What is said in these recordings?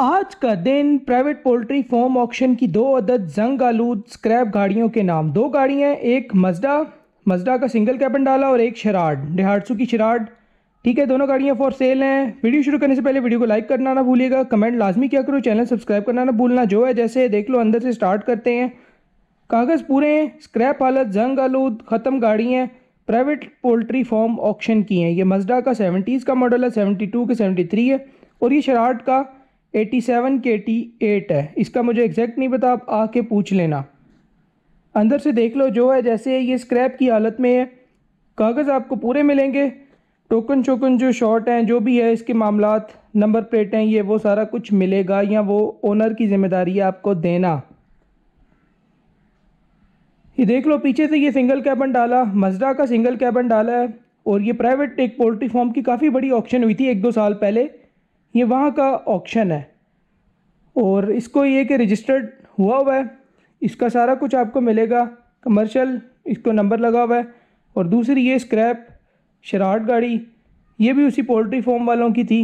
आज का दिन प्राइवेट पोल्ट्री फॉर्म ऑक्शन की दो अदद जंग आलूद स्क्रैप गाड़ियों के नाम दो गाड़ियाँ एक मजडा मजडा का सिंगल कैबन डाला और एक शराड डिहाड़सू की शराड ठीक है दोनों गाड़ियाँ फॉर सेल हैं वीडियो शुरू करने से पहले वीडियो को लाइक करना ना भूलिएगा कमेंट लाजमी क्या करो चैनल सब्सक्राइब करना ना भूलना जो है जैसे देख लो अंदर से स्टार्ट करते हैं कागज़ पूरे हैं स्क्रैप हालत जंग आलूद ख़त्म गाड़ी हैं प्राइवेट पोल्ट्री फॉर्म ऑक्शन की हैं ये मजडा का सेवेंटीज़ का मॉडल है सेवेंटी टू के सेवेंटी थ्री है और ये शराड का एटी सेवन के टी एट है इसका मुझे एग्जैक्ट नहीं पता आप आके पूछ लेना अंदर से देख लो जो है जैसे ये स्क्रैप की हालत में है कागज़ आपको पूरे मिलेंगे टोकन शोकन जो शॉर्ट हैं जो भी है इसके मामला नंबर प्लेट हैं ये वो सारा कुछ मिलेगा या वो ओनर की ज़िम्मेदारी है आपको देना ये देख लो पीछे से ये सिंगल कैबन डाला मजदा का सिंगल कैबन डाला है और ये प्राइवेट एक पोल्ट्री फॉर्म की काफ़ी बड़ी ऑप्शन हुई थी एक दो साल पहले ये वहाँ का ऑप्शन है और इसको ये कि रजिस्टर्ड हुआ हुआ है इसका सारा कुछ आपको मिलेगा कमर्शल इसको नंबर लगा हुआ है और दूसरी ये स्क्रैप शराट गाड़ी ये भी उसी पोल्ट्री फॉर्म वालों की थी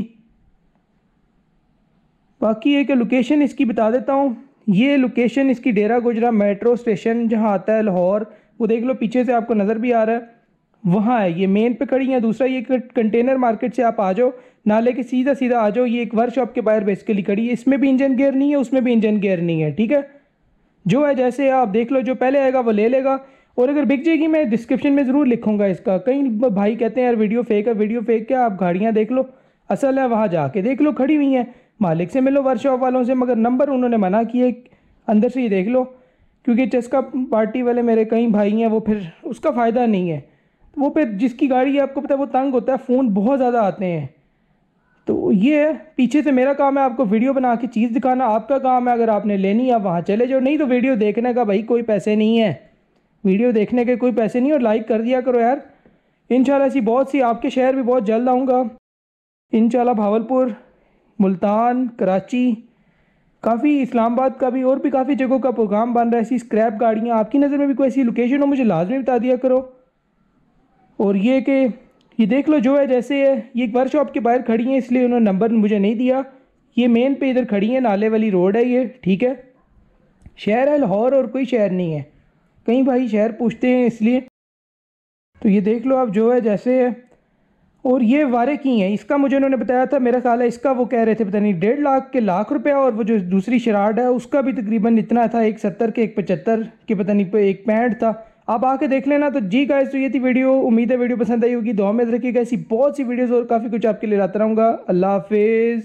बाकी एक लोकेशन इसकी बता देता हूँ ये लोकेशन इसकी डेरा गुजरा मेट्रो स्टेशन जहाँ आता है लाहौर वो देख लो पीछे से आपको नज़र भी आ रहा है वहाँ है ये मेन पे खड़ी है दूसरा ये कंटेनर मार्केट से आप आ जाओ नाले के सीधा सीधा आ जाओ ये एक वर्कशॉप के बाहर बेसिकली खड़ी है इसमें भी इंजन गेयर नहीं है उसमें भी इंजन गेयर नहीं है ठीक है जो है जैसे आप देख लो जो पहले आएगा वो ले लेगा और अगर बिक जाएगी मैं डिस्क्रिप्शन में ज़रूर लिखूंगा इसका कई भाई कहते हैं यार वीडियो फेक है वीडियो फेक क्या आप गाड़ियाँ देख लो असल है वहाँ जाके देख लो खड़ी हुई हैं मालिक से मिलो वर्कशॉप वालों से मगर नंबर उन्होंने मना किए अंदर से ही देख लो क्योंकि चस्का पार्टी वाले मेरे कई भाई हैं वो फिर उसका फ़ायदा नहीं है वो फिर जिसकी गाड़ी है आपको पता है वो तंग होता है फ़ोन बहुत ज़्यादा आते हैं तो ये है पीछे से मेरा काम है आपको वीडियो बना के चीज़ दिखाना आपका काम है अगर आपने लेनी है आप वहाँ चले जाओ नहीं तो वीडियो देखने का भाई कोई पैसे नहीं है वीडियो देखने के कोई पैसे नहीं और लाइक कर दिया करो यार इन ऐसी बहुत सी आपके शहर भी बहुत जल्द आऊँगा इन भावलपुर मुल्तान कराची काफ़ी इस्लामाबाद का भी और भी काफ़ी जगहों का प्रोग्राम बन रहा है ऐसी स्क्रैप गाड़ियाँ आपकी नज़र में भी कोई ऐसी लोकेशन हो मुझे लाजमी बता दिया करो और ये कि ये देख लो जो है जैसे है ये एक वर्कशॉप के बाहर खड़ी हैं इसलिए उन्होंने नंबर मुझे नहीं दिया ये मेन पे इधर खड़ी हैं नाले वाली रोड है ये ठीक है शहर है लाहौर और कोई शहर नहीं है कहीं भाई शहर पूछते हैं इसलिए तो ये देख लो आप जो है जैसे है और ये वारे की हैं इसका मुझे उन्होंने बताया था मेरा ख्याल है इसका वो कह रहे थे पता नहीं डेढ़ लाख के लाख रुपया और वो जो दूसरी शराड है उसका भी तकरीबन इतना था एक सत्तर के एक पचहत्तर के पता नहीं एक पैंठ था आप आके देख लेना तो जी गाइस तो ये थी वीडियो उम्मीद है वीडियो पसंद आई होगी दुआ में रखिएगा ऐसी बहुत सी वीडियोस और काफ़ी कुछ आपके लिए लाता रहूंगा अल्लाह हाफिज़